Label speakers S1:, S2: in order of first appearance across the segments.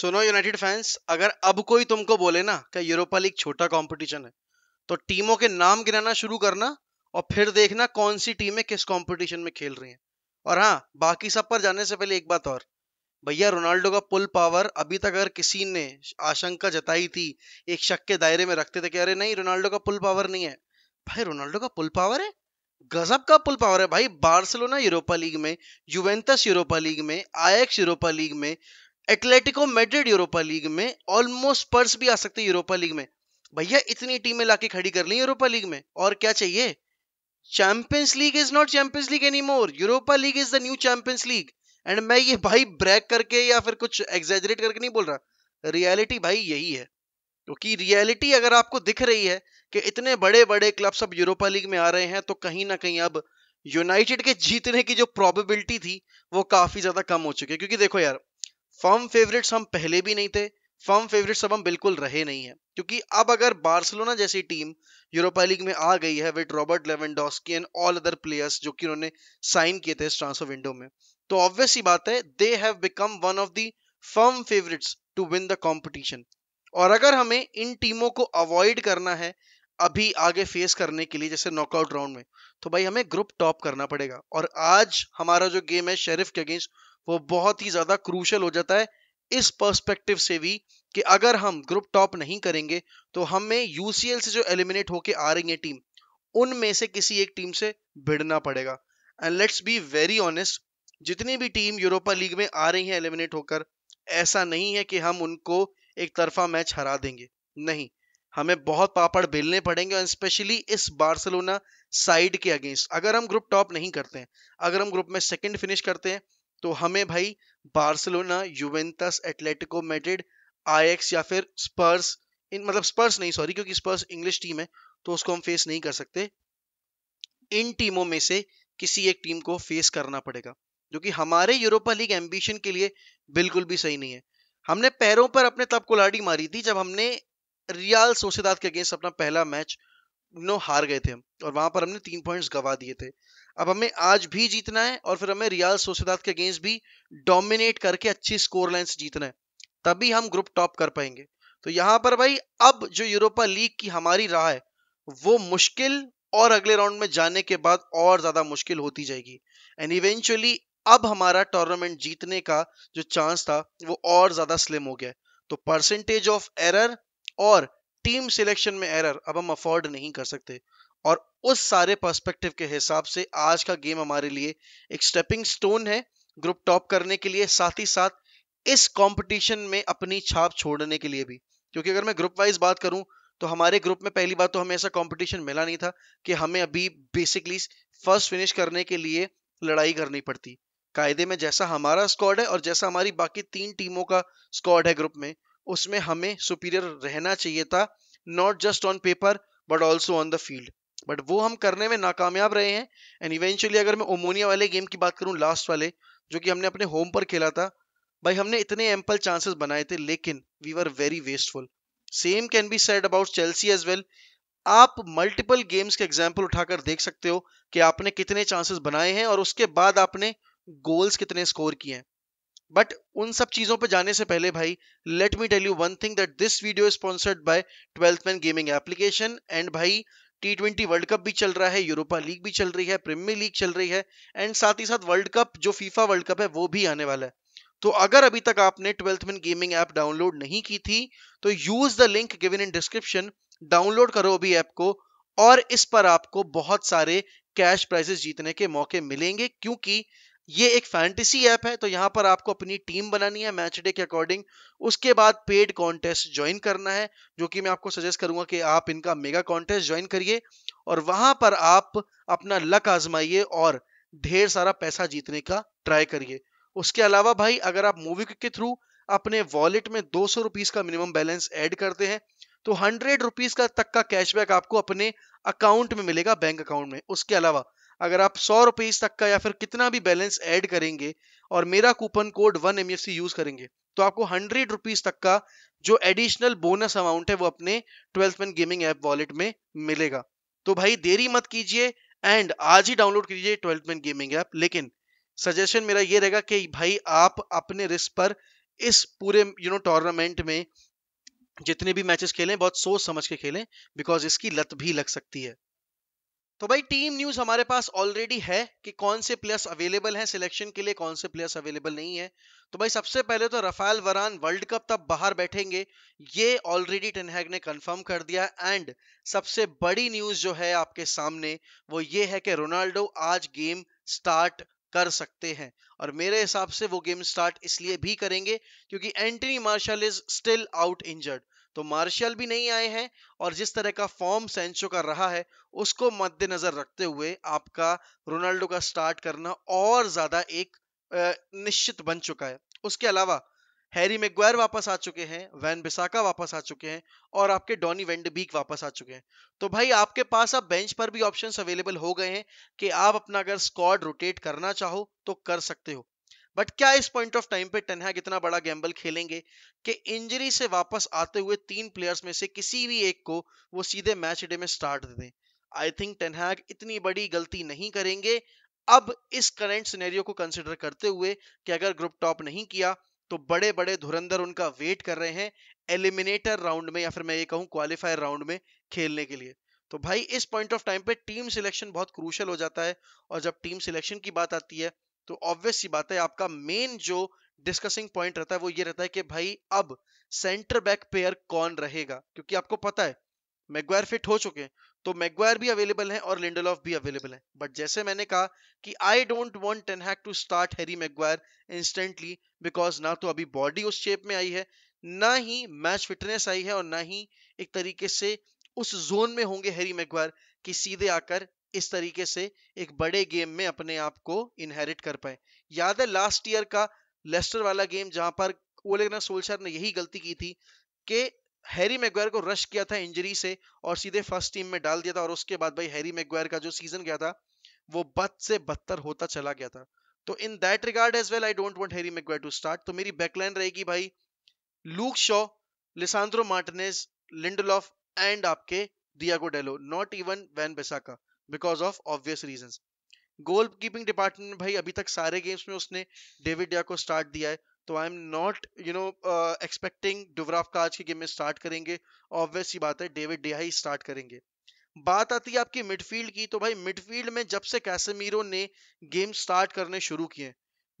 S1: सुनो United fans अगर अब कोई तुमको बोले ना कि यूरोपा लीग छोटा कंपटीशन है तो टीमों के नाम गिनाना शुरू करना और फिर देखना कौन सी टीमें किस कंपटीशन में खेल रही हैं और हाँ बाकी सब पर जाने से पहले एक बात और भैया रोनाल्डो का पुल पावर अभी तक अगर किसी ने आशंका जताई थी एक शक के दायरे में रखते थे कि अरे नहीं रोनाल्डो का पुल पावर नहीं है भाई रोनाल्डो का पुल पावर है गजब का पुल पावर है भाई बार्सिलोना यूरोपा लीग में यूवेंटस यूरोपा लीग में आयक्स यूरोपा लीग में एटलेटिको मेड्रिड यूरोपा लीग में ऑलमोस्ट पर्स भी आ सकते हैं यूरोपा लीग में भैया इतनी टीमें लाके खड़ी कर ली यूरोपा लीग में और क्या चाहिए Champions League is not Champions League any more Europa League is the new Champions League and मैं ये भाई ब्रेक करके या फिर कुछ एग्जेजरेट करके नहीं बोल रहा रियलिटी भाई यही है क्योंकि तो रियलिटी अगर आपको दिख रही है कि इतने बड़े बड़े क्लब्स अब यूरोपा लीग में आ रहे हैं तो कहीं ना कहीं अब यूनाइटेड के जीतने की जो प्रोबेबिलिटी थी वो काफी ज्यादा कम हो चुकी है क्योंकि देखो यार फर्म फेवरेट्स हम पहले भी नहीं थे फर्म फेवरेट्स अब हम बिल्कुल रहे नहीं है क्योंकि अब अगर बार्सिलोना जैसी टीम यूरोपा लीग में आ गई है with Robert Lewandowski and all other players जो कि उन्होंने साइन किए थे इस ट्रांसफर विंडो में तो ऑब्वियस ही बात है they have become one of the firm favourites to win the competition और अगर हमें इन टीमों को अवॉइड करना है अभी आगे फेस करने के लिए जैसे नॉकआउट राउंड में तो भाई हमें ग्रुप टॉप करना पड़ेगा और आज हमारा जो गेम है शेरिफ के अगेंस्ट वो बहुत ही ज्यादा क्रूशल हो जाता है इस पर्सपेक्टिव से भी कि अगर हम ग्रुप टॉप नहीं करेंगे तो हमें यूसीएल से जो एलिमिनेट होके आ रही है टीम उनमें से किसी एक टीम से भिड़ना पड़ेगा and let's be very honest जितनी भी टीम यूरोपा लीग में आ रही है एलिमिनेट होकर ऐसा नहीं है कि हम उनको एक तरफा मैच हरा देंगे नहीं हमें बहुत पापड़ बेलने पड़ेंगे और स्पेशली इस बार्सिलोना साइड के अगेंस्ट अगर हम ग्रुप टॉप नहीं करते हैं अगर हम ग्रुप में सेकंड फिनिश करते हैं तो हमें भाई Barcelona Juventus Atletico Madrid Ajax या फिर स्पर्स इन मतलब स्पर्स नहीं सॉरी क्योंकि स्पर्स इंग्लिश टीम है तो उसको हम फेस नहीं कर सकते इन टीमों में से किसी एक टीम को फेस करना पड़ेगा जो कि हमारे यूरोपा लीग एम्बिशन के लिए बिल्कुल भी सही नहीं है हमने पैरों पर अपने तब कुलाड़ी मारी थी जब हमने रियाल सोशेदाद के अगेंस्ट अपना पहला मैच नो हार गए थे हम और वहां पर हमने तीन पॉइंट्स गवा दिए थे अब हमें आज भी जीतना है और फिर हमें रियाल सोशात के अगेंस्ट भी डोमिनेट करके अच्छी स्कोर लाइन जीतना है तभी हम ग्रुप टॉप कर पाएंगे तो यहां पर भाई अब जो यूरोपा लीग की हमारी राह है वो मुश्किल और अगले राउंड में जाने के बाद और ज्यादा मुश्किल होती जाएगी एंड इवेंचुअली अब हमारा टूर्नामेंट जीतने का जो चांस था वो और ज्यादा स्लिम हो गया तो परसेंटेज ऑफ एरर और टीम सिलेक्शन में एरर अब हम अफोर्ड नहीं कर सकते और उस सारे पर्सपेक्टिव के हिसाब से आज का गेम हमारे लिए एक स्टेपिंग स्टोन है ग्रुप टॉप करने के लिए साथ ही साथ इस कंपटीशन में अपनी छाप छोड़ने के लिए भी क्योंकि अगर मैं ग्रुप वाइज बात करूं तो हमारे ग्रुप में पहली बात तो हमें ऐसा कंपटीशन मिला नहीं था कि हमें अभी बेसिकली फर्स्ट फिनिश करने के लिए लड़ाई करनी पड़ती कायदे में जैसा हमारा स्क्वाड है और जैसा हमारी बाकी तीन टीमों का स्क्वाड है ग्रुप में उसमें हमें सुपीरियर रहना चाहिए था not just on paper but also on the field but वो हम करने में नाकामयाब रहे हैं एंड इवेंचुअली अगर मैं ओमोनिया वाले गेम की बात करूँ लास्ट वाले जो कि हमने अपने होम पर खेला था भाई हमने इतने एम्पल चांसेस बनाए थे लेकिन we are very wasteful same can be said about Chelsea as well आप मल्टीपल गेम्स के एग्जाम्पल उठाकर देख सकते हो कि आपने कितने चांसेस बनाए हैं और उसके बाद आपने गोल्स कितने स्कोर किए हैं बट उन सब चीजों पर जाने से पहले भाई let me tell you one thing that this video sponsored by Twelfth Man Gaming application and भाई टी ट्वेंटी वर्ल्ड कप भी चल रहा है यूरोपा लीग भी चल रही है प्रीमियर लीग चल रही है एंड साथ ही साथ वर्ल्ड कप जो फीफा वर्ल्ड कप है वो भी आने वाला है तो अगर अभी तक आपने ट्वेल्थ मिन गेमिंग ऐप डाउनलोड नहीं की थी तो use the link given in description download करो अभी ऐप को और इस पर आपको बहुत सारे कैश प्राइजेस जीतने के मौके मिलेंगे क्योंकि ये एक फैंटेसी ऐप है तो यहाँ पर आपको अपनी टीम बनानी है मैच डे के अकॉर्डिंग उसके बाद पेड कॉन्टेस्ट ज्वाइन करना है जो कि मैं आपको सजेस्ट करूंगा कि आप इनका मेगा कॉन्टेस्ट ज्वाइन करिए और वहां पर आप अपना लक आजमाइए और ढेर सारा पैसा जीतने का ट्राई करिए उसके अलावा भाई अगर आप मूवी के थ्रू अपने वॉलेट में दो सौ का मिनिमम बैलेंस एड करते हैं तो हंड्रेड रुपीज का तक का कैशबैक आपको अपने अकाउंट में मिलेगा बैंक अकाउंट में उसके अलावा अगर आप सौ रुपीज तक का या फिर कितना भी बैलेंस ऐड करेंगे और मेरा coupon code one M use करेंगे तो आपको हंड्रेड रुपीज तक का जो एडिशनल बोनस अमाउंट है वो अपने Twelfth Man Gaming app wallet में मिलेगा तो भाई देरी मत कीजिए एंड आज ही डाउनलोड कीजिए ट्वेल्थ मैन गेमिंग ऐप लेकिन सजेशन मेरा ये रहेगा कि भाई आप अपने रिस्क पर इस पूरे यू नो टूर्नामेंट में जितने भी मैचेस खेलें बहुत सोच समझ के खेलें बिकॉज इसकी लत भी लग सकती है तो भाई टीम न्यूज हमारे पास ऑलरेडी है कि कौन से प्लेयर्स अवेलेबल हैं सिलेक्शन के लिए कौन से प्लेयर्स अवेलेबल नहीं है तो भाई सबसे पहले तो रफाल वरान वर्ल्ड कप तब बाहर बैठेंगे ये ऑलरेडी टेनहैग ने कंफर्म कर दिया एंड सबसे बड़ी न्यूज जो है आपके सामने वो ये है कि रोनाल्डो आज गेम स्टार्ट कर सकते हैं और मेरे हिसाब से वो गेम स्टार्ट इसलिए भी करेंगे क्योंकि Anthony Martial is still out injured तो मार्शल भी नहीं आए हैं और जिस तरह का फॉर्म सेंचो का रहा है उसको मद्देनजर रखते हुए आपका रोनाल्डो का स्टार्ट करना और ज्यादा एक निश्चित बन चुका है उसके अलावा हैरी मेग्वायर वापस आ चुके हैं वैन बिसाका वापस आ चुके हैं और आपके डॉनी वेंडबीक वापस आ चुके हैं तो भाई आपके पास अब बेंच पर भी ऑप्शंस अवेलेबल हो गए हैं कि आप अपना अगर स्क्वाड रोटेट करना चाहो तो कर सकते हो बट क्या इस पॉइंट ऑफ टाइम पे टनहैग इतना बड़ा गैम्बल खेलेंगे कि इंजरी से वापस आते हुए तीन प्लेयर्स में से किसी भी एक को वो सीधे मैच डे में स्टार्ट दे दें आई थिंक टनहैग इतनी बड़ी गलती नहीं करेंगे अब इस करेंट सिनेरियो को कंसिडर करते हुए कि अगर ग्रुप टॉप नहीं किया तो बड़े बड़े धुरंधर उनका वेट कर रहे हैं एलिमिनेटर राउंड में या फिर मैं ये कहूँ क्वालिफायर राउंड में खेलने के लिए तो भाई इस पॉइंट ऑफ टाइम पे टीम सिलेक्शन बहुत क्रूशल हो जाता है और जब टीम सिलेक्शन की बात आती है तो ऑब्वियस ही बात है आपका मेन जो डिस्कसिंग पॉइंट रहता है वो ये रहता है कि भाई अब सेंटर बैक पेयर कौन रहेगा क्योंकि आपको पता है मैगवायर फिट हो चुके हैं तो मैगवायर भी अवेलेबल है और लिंडलॉफ भी अवेलेबल है बट जैसे मैंने कहा कि I don't want Ten Hag to start Harry Maguire instantly because ना तो अभी बॉडी उस शेप में आई है ना ही मैच फिटनेस आई है और ना ही एक तरीके से उस जोन में होंगे हैरी मैगवायर कि सीधे आकर इस तरीके से एक बड़े गेम में अपने आप को इनहेरिट कर पाए याद है लास्ट ईयर का लेस्टर वाला गेम जहां पर ओलेगना सोलशर ने यही गलती की थी कि हैरी मैगवायर को रश किया था इंजरी से और सीधे फर्स्ट टीम में डाल दिया था और उसके बाद भाई हैरी मैगवायर का जो सीजन गया था वो बद से बदतर होता चला गया था तो in that regard as well I don't want Harry Maguire to start तो मेरी बैकलाइन रहेगी भाई Luke Shaw Lisandro Martinez Lindelof and आपके Diogo Dalot not even Wan Bissaka because of obvious reason goal keeping department भाई अभी तक सारे games में उसने डेविड या को स्टार्ट दिया है तो I am not you know expecting Dubravka का आज के गेम में स्टार्ट करेंगे ऑब्वियस ही बात है डेविड डिया ही स्टार्ट करेंगे बात आती है आपकी मिडफील्ड की तो भाई मिडफील्ड में जब से कैसेमीरो ने गेम स्टार्ट करने शुरू किए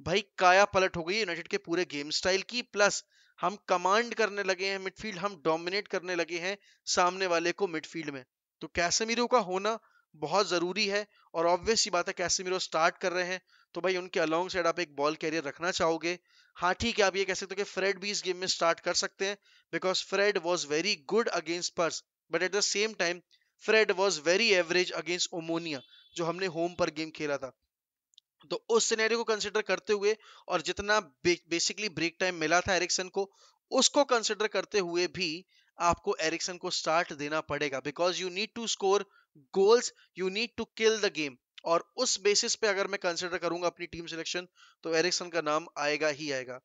S1: भाई काया पलट हो गई यूनाइटेड के पूरे गेम स्टाइल की प्लस हम कमांड करने लगे हैं मिडफील्ड हम डोमिनेट करने लगे हैं सामने वाले को मिडफील्ड में तो कैसेमीरो का होना बहुत ज़रूरी है और ऑब्वियस ही बात है कैसेमिरो स्टार्ट कर रहे हैं तो भाई उनके अलोंग साइड आप एक बॉल कैरियर रखना चाहोगे हाँ ठीक है आप ये कह सकते हो कि फ्रेड भी इस गेम में स्टार्ट कर सकते हैं because Fred was very good against Spurs but at the same time Fred was very average against Omonia जो हमने होम पर गेम खेला था तो उस सिनेरियो को कंसिडर करते हुए और जितना बेसिकली ब्रेक टाइम मिला था एरिक्सन को उसको कंसिडर करते हुए भी आपको एरिक्सन को स्टार्ट देना पड़ेगा because you need to score goals you need to kill the game और उस बेसिस पे अगर मैं कंसिडर करूंगा अपनी टीम सिलेक्शन तो एरिक्सन का नाम आएगा ही आएगा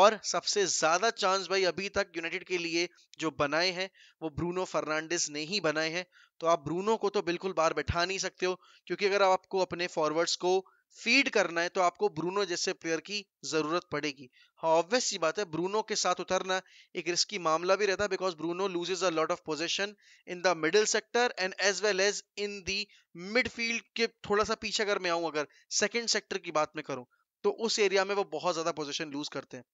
S1: और सबसे ज्यादा चांस भाई अभी तक यूनाइटेड के लिए जो बनाए हैं वो ब्रूनो फर्नांडिस ने ही बनाए हैं तो आप ब्रूनो को तो बिल्कुल बाहर बैठा नहीं सकते हो क्योंकि अगर आपको अपने फॉरवर्ड्स को फीड करना है तो आपको ब्रूनो जैसे प्लेयर की जरूरत पड़ेगी हाँ ऑब्वियस सी बात है ब्रूनो के साथ उतरना एक रिस्की मामला भी रहता है because Bruno loses a lot of position in the middle sector and as well as in the midfield के थोड़ा सा पीछे अगर मैं आऊँ अगर सेकेंड सेक्टर की बात में करूँ तो उस एरिया में वो बहुत ज्यादा पोजिशन लूज करते हैं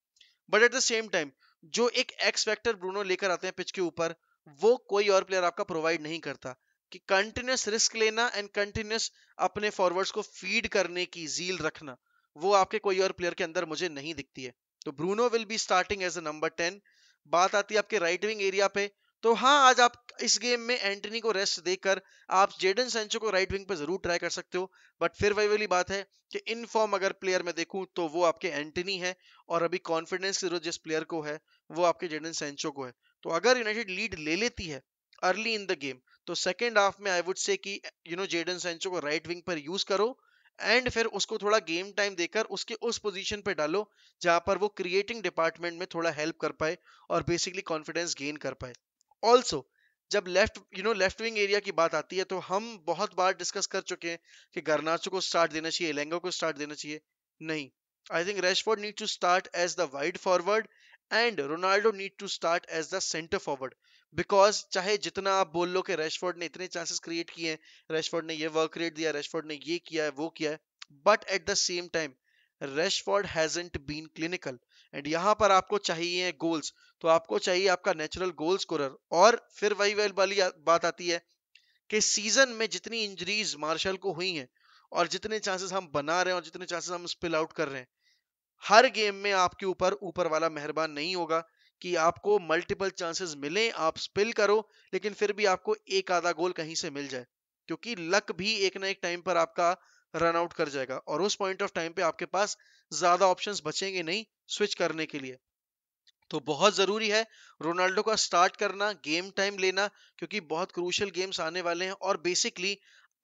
S1: but at the same time जो एक एक्स फैक्टर ब्रूनो लेकर आते हैं पिच के ऊपर वो कोई और प्लेयर आपका प्रोवाइड नहीं करता कि कंटिन्यूस रिस्क लेना एंड कंटिन्यूस अपने फॉरवर्ड्स को फीड करने की जील रखना वो आपके कोई और प्लेयर के अंदर मुझे नहीं दिखती है तो Bruno will be starting as a number ten बात आती है आपके राइट विंग एरिया पे तो हाँ आज आप इस गेम में एंटनी को रेस्ट देकर आप जेडन सेंचो को राइट विंग पे जरूर ट्राई कर सकते हो बट फिर वही वाली बात है कि इन फॉर्म अगर प्लेयर में देखूं तो वो आपके एंटनी है और अभी कॉन्फिडेंस की जरूरत जिस प्लेयर को है वो आपके जेडन सेंचो को है तो अगर यूनाइटेड लीड ले लेती है अर्ली इन द गेम तो सेकेंड हाफ में आई वुड से कि यू नो जेडन सेंचो को राइट विंग पर यूज करो एंड फिर उसको थोड़ा गेम टाइम देकर उसके उस पोजीशन पे डालो जहां पर वो क्रिएटिंग डिपार्टमेंट में थोड़ा हेल्प कर पाए और बेसिकली कॉन्फिडेंस गेन कर पाए ऑल्सो जब left you know left wing area की बात आती है तो हम बहुत बार डिस्कस कर चुके हैं कि गर्नाचो को स्टार्ट देना चाहिए एलेंगो को स्टार्ट देना चाहिए नहीं I think Rashford need to start as the wide forward and Ronaldo need to start as the centre forward because चाहे जितना आप बोल लो कि रेशफोर्ड ने इतने चांसेस क्रिएट किए हैं रेशफोर्ड ने ये वर्क रेट दिया रेशफोर्ड ने ये किया है वो किया है but at the same time Rashford hasn't been clinical and यहां पर आपको चाहिए गोल्स तो आपको चाहिए आपका नेचुरल गोल स्कोरर और फिर वही वाली बात आती है कि सीजन में जितनी इंजरीज मार्शल को हुई हैं और जितने चांसेस हम बना रहे हैं और जितने चांसेस हम स्पिल आउट कर रहे हैं हर गेम में आपके ऊपर ऊपर वाला मेहरबान नहीं होगा कि आपको मल्टीपल चांसेस मिले आप स्पिल करो लेकिन फिर भी आपको एक आधा गोल कहीं से मिल जाए क्योंकि लक भी एक ना एक टाइम पर आपका रन आउट कर जाएगा और उस पॉइंट ऑफ टाइम पे आपके पास ज्यादा ऑप्शन बचेंगे नहीं स्विच करने के लिए तो बहुत जरूरी है रोनाल्डो का स्टार्ट करना गेम टाइम लेना क्योंकि बहुत क्रूशल गेम्स आने वाले हैं और बेसिकली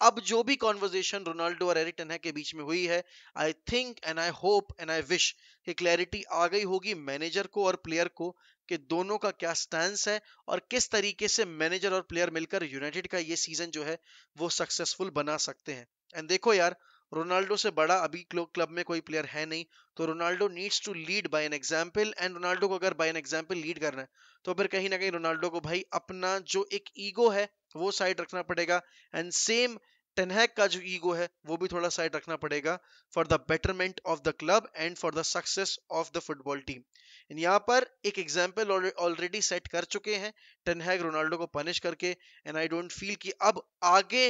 S1: अब जो भी कॉन्वर्जेशन रोनाल्डो और एरिटन है के बीच में हुई है I think and I hope and I wish कि क्लैरिटी आ गई होगी मैनेजर को और प्लेयर को कि दोनों का क्या स्टैंड है और किस तरीके से मैनेजर और प्लेयर मिलकर यूनाइटेड का ये सीजन जो है वो सक्सेसफुल बना सकते हैं एंड देखो यार रोनाल्डो से बड़ा अभी क्लब में कोई प्लेयर है नहीं तो Ronaldo needs to lead by an example and Ronaldo को अगर बाय एन एग्जाम्पल लीड करना है तो फिर कहीं ना कहीं रोनाल्डो को भाई अपना जो एक ईगो है तो वो साइड रखना पड़ेगा एंड सेम टेनहैक का जो ईगो है वो भी थोड़ा साइड रखना पड़ेगा for the betterment of the club and for the success of the football team यहाँ पर एक एग्जाम्पल ऑलरेडी सेट कर चुके हैं टेनहैग रोनाल्डो को पनिश करके एंड आई डोंट फील कि अब आगे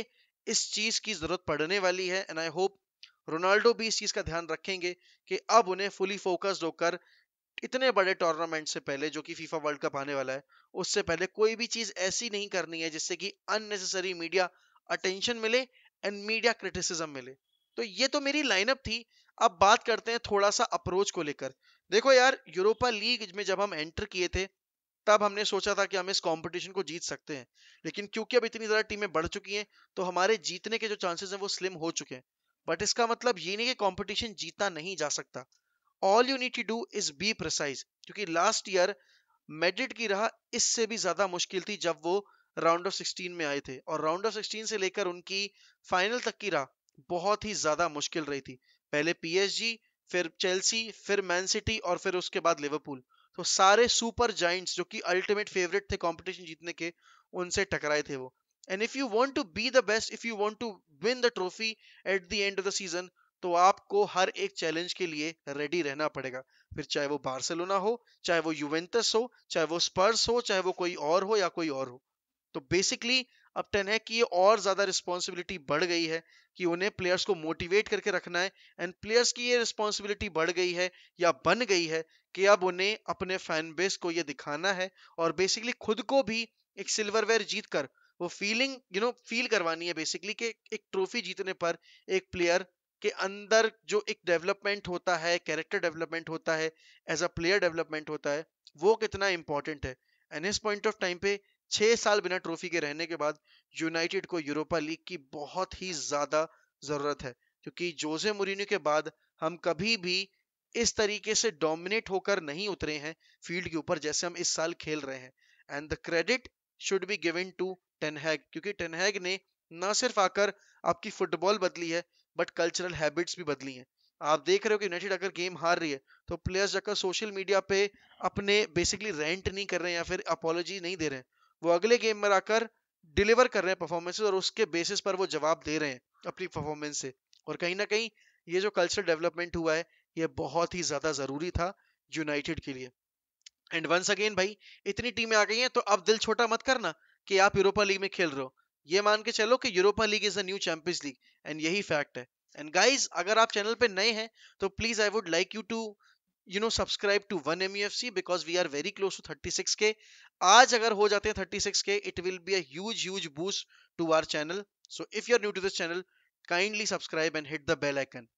S1: इस चीज की जरूरत पड़ने वाली है एंड आई होप रोनाल्डो भी इस चीज का ध्यान रखेंगे कि अब उन्हें फुली फोकस्ड होकर इतने बड़े टूर्नामेंट से पहले जो कि फीफा वर्ल्ड कप आने वाला है उससे पहले कोई भी चीज ऐसी नहीं करनी है जिससे कि अननेसेसरी मीडिया अटेंशन मिले एंड मीडिया क्रिटिसिज्म मिले तो ये तो मेरी लाइनअप थी अब बात करते हैं थोड़ा सा अप्रोच को लेकर देखो यार यूरोपा लीग में जब हम एंटर किए थे तब हमने सोचा था कि हम इस कंपटीशन को जीत सकते हैं लेकिन क्योंकि अब इतनी ज़्यादा टीमें बढ़ चुकी हैं तो हमारे जीतने के जो चांसेस हैं वो स्लिम हो चुके हैं बट इसका मतलब ये नहीं कि कंपटीशन जीता नहीं जा सकता all you need to do is be precise क्योंकि लास्ट ईयर मेडिट की राह इससे भी ज्यादा मुश्किल थी जब वो राउंड ऑफ सिक्सटीन में आए थे और राउंड ऑफ सिक्सटीन से लेकर उनकी फाइनल तक की राह बहुत ही ज्यादा मुश्किल रही थी पहले पीएसजी फिर चेल्सी फिर मैन सिटी और फिर उसके बाद लिवरपूल तो सारे सुपर जाइंट्स जो कि अल्टीमेट फेवरेट थे कंपटीशन जीतने के उनसे टकराए थे वो and if you want to be the best if you want to win the trophy at the end of the season तो आपको हर एक चैलेंज के लिए रेडी रहना पड़ेगा फिर चाहे वो बार्सिलोना हो चाहे वो यूवेंटस हो चाहे वो स्पर्स हो चाहे वो कोई और हो या कोई और हो तो बेसिकली अब टेन है कि ये और ज्यादा रिस्पॉन्सिबिलिटी बढ़ गई है कि उन्हें प्लेयर्स को मोटिवेट करके रखना है एंड प्लेयर्स की ये रिस्पॉन्सिबिलिटी बढ़ गई है या बन गई है कि अब उन्हें अपने फैन बेस को ये दिखाना है और बेसिकली खुद को भी एक सिल्वरवेयर जीत कर वो फीलिंग यू नो फील करवानी है बेसिकली कि एक ट्रॉफी जीतने पर एक प्लेयर के अंदर जो एक डेवलपमेंट होता है कैरेक्टर डेवलपमेंट होता है एज अ प्लेयर डेवलपमेंट होता है वो कितना इंपॉर्टेंट है एंड इस पॉइंट ऑफ टाइम पे छह साल बिना ट्रॉफी के रहने के बाद यूनाइटेड को यूरोपा लीग की बहुत ही ज़्यादा ज़रूरत है क्योंकि जोजे मुरीनो के बाद हम कभी भी इस तरीके से डोमिनेट होकर नहीं उतरे हैं फील्ड के ऊपर जैसे हम इस साल खेल रहे हैं and the credit should be given to Ten Hag क्योंकि टेनहैग ने ना सिर्फ आकर आपकी फुटबॉल बदली है बट कल्चरल हैबिट्स भी बदली हैं आप देख रहे हो कि यूनाइटेड अगर गेम हार रही है तो प्लेयर्स जाकर सोशल मीडिया पे अपने बेसिकली रेंट नहीं कर रहे हैं या फिर अपोलॉजी नहीं दे रहे हैं वो अगले गेम में आकर डिलीवर कर रहे हैं परफॉर्मेंसेज और उसके बेसिस पर वो जवाब दे रहे हैं अपनी परफॉर्मेंस से और कहीं ना कहीं ये जो कल्चरल डेवलपमेंट हुआ है ये बहुत ही ज़्यादा ज़रूरी था यूनाइटेड के लिए एंड वंस अगेन भाई इतनी टीमें आ गई हैं तो अब दिल छोटा मत करना कि आप यूरोपा लीग में खेल रहे हो ये मान के चलो कि Europa League is a new Champions League and यही फैक्ट है एंड गाइज अगर आप चैनल पे नए हैं तो please I would like you to you know subscribe to one M U F C because we are very close to thirty six K आज अगर हो जाते हैं thirty six K it will be a huge boost to our channel so if you are new to this channel kindly subscribe and hit the bell icon